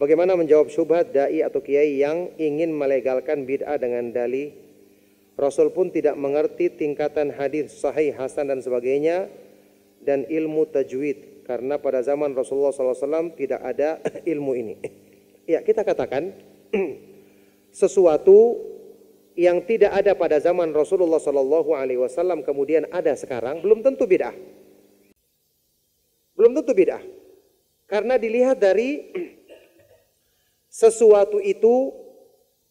Bagaimana menjawab syubhat dai atau kiai yang ingin melegalkan bid'ah dengan dalih? Rasul pun tidak mengerti tingkatan hadis sahih hasan dan sebagainya dan ilmu tajwid karena pada zaman Rasulullah SAW tidak ada ilmu ini. Ya kita katakan sesuatu yang tidak ada pada zaman Rasulullah SAW Alaihi Wasallam kemudian ada sekarang belum tentu bid'ah, belum tentu bid'ah, karena dilihat dari sesuatu itu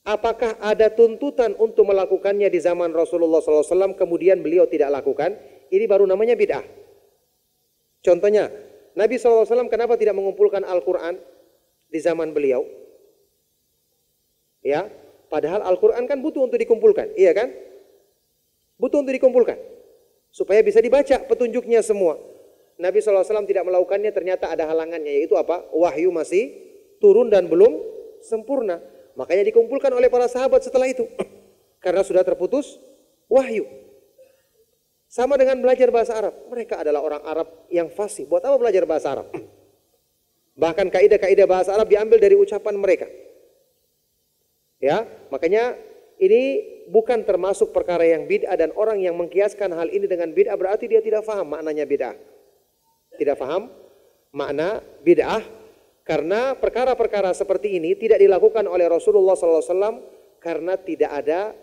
apakah ada tuntutan untuk melakukannya di zaman Rasulullah SAW kemudian beliau tidak lakukan ini baru namanya bid'ah contohnya Nabi SAW kenapa tidak mengumpulkan Al-Quran di zaman beliau ya padahal Al-Quran kan butuh untuk dikumpulkan iya kan butuh untuk dikumpulkan supaya bisa dibaca petunjuknya semua Nabi SAW tidak melakukannya ternyata ada halangannya yaitu apa wahyu masih turun dan belum sempurna. Makanya dikumpulkan oleh para sahabat setelah itu. Karena sudah terputus wahyu. Sama dengan belajar bahasa Arab. Mereka adalah orang Arab yang fasih. Buat apa belajar bahasa Arab? Bahkan kaidah-kaidah bahasa Arab diambil dari ucapan mereka. Ya, makanya ini bukan termasuk perkara yang bid'ah dan orang yang mengkiaskan hal ini dengan bid'ah berarti dia tidak faham maknanya bid'ah. Tidak faham makna bid'ah karena perkara-perkara seperti ini tidak dilakukan oleh Rasulullah SAW karena tidak ada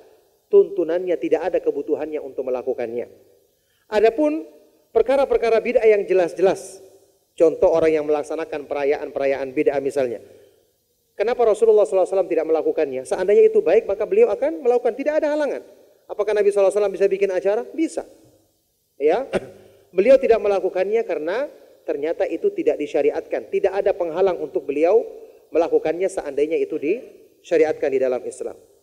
tuntunannya, tidak ada kebutuhannya untuk melakukannya. Adapun perkara-perkara bid'ah yang jelas-jelas, contoh orang yang melaksanakan perayaan-perayaan bid'ah misalnya. Kenapa Rasulullah SAW tidak melakukannya? Seandainya itu baik maka beliau akan melakukan, tidak ada halangan. Apakah Nabi SAW bisa bikin acara? Bisa. Ya, beliau tidak melakukannya karena ternyata itu tidak disyariatkan. Tidak ada penghalang untuk beliau melakukannya seandainya itu disyariatkan di dalam Islam.